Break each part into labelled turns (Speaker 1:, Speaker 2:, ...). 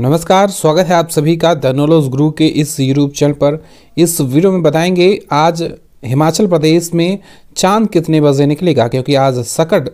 Speaker 1: नमस्कार स्वागत है आप सभी का धनोलोज गुरु के इस यूट्यूब चैनल पर इस वीडियो में बताएंगे आज हिमाचल प्रदेश में चांद कितने बजे निकलेगा क्योंकि आज सकट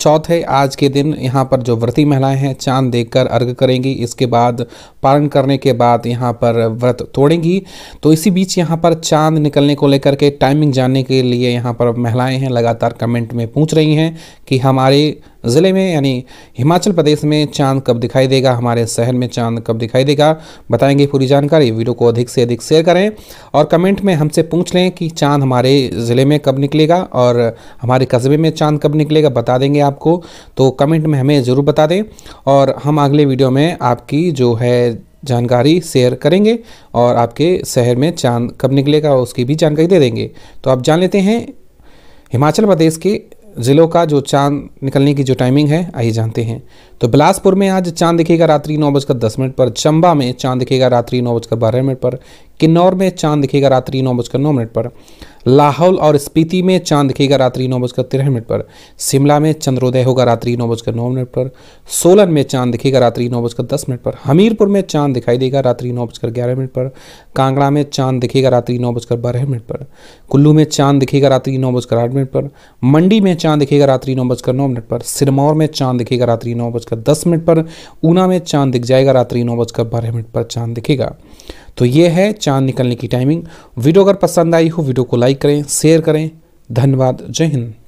Speaker 1: चौथ है आज के दिन यहाँ पर जो व्रती महिलाएं हैं चांद देखकर अर्घ करेंगी इसके बाद पारण करने के बाद यहाँ पर व्रत तोड़ेंगी तो इसी बीच यहाँ पर चांद निकलने को लेकर के टाइमिंग जानने के लिए यहाँ पर महिलाएं हैं लगातार कमेंट में पूछ रही हैं कि हमारे ज़िले में यानी हिमाचल प्रदेश में चांद कब दिखाई देगा हमारे शहर में चांद कब दिखाई देगा बताएंगे पूरी जानकारी वीडियो को अधिक से अधिक शेयर करें और कमेंट में हमसे पूछ लें कि चांद हमारे ज़िले में कब निकलेगा और हमारे कस्बे में चांद कब निकलेगा बता देंगे आपको तो कमेंट में हमें ज़रूर बता दें और हम अगले वीडियो में आपकी जो है जानकारी शेयर करेंगे और आपके शहर में चांद कब निकलेगा उसकी भी जानकारी दे देंगे तो आप जान लेते हैं हिमाचल प्रदेश के ज़िलों का जो चांद निकलने की जो टाइमिंग है आइए जानते हैं तो बिलासपुर में आज चांद दिखेगा रात्रि नौ बजकर दस मिनट पर चंबा में चांद दिखेगा रात्रि नौ बजकर बारह मिनट पर किन्नौर में चांद दिखेगा रात्रि नौ बजकर नौ मिनट पर लाहौल और स्पीति में चांद दिखेगा रात्रि नौ बजकर तेरह मिनट पर शिमला में चंद्रोदय होगा रात्रि नौ बजकर नौ मिनट पर सोलन में चांद दिखेगा रात्रि नौ बजकर दस मिनट पर हमीरपुर में चांद दिखाई देगा रात्रि नौ बजकर ग्यारह मिनट पर कांगड़ा में चांद दिखेगा रात्रि नौ बजकर बारह मिनट पर कुल्लू में चांद दिखेगा रात्रि नौ बजकर आठ मिनट पर मंडी में चांद दिखेगा रात्रि नौ बजकर नौ मिनट पर सिरमौर में चांद दिखेगा रात्रि नौ बजकर दस मिनट पर ऊना में चांद दिख जाएगा रात्रि नौ बजकर बारह मिनट पर चांद दिखेगा तो ये है चांद निकलने की टाइमिंग वीडियो अगर पसंद आई हो वीडियो को लाइक करें शेयर करें धन्यवाद जय हिंद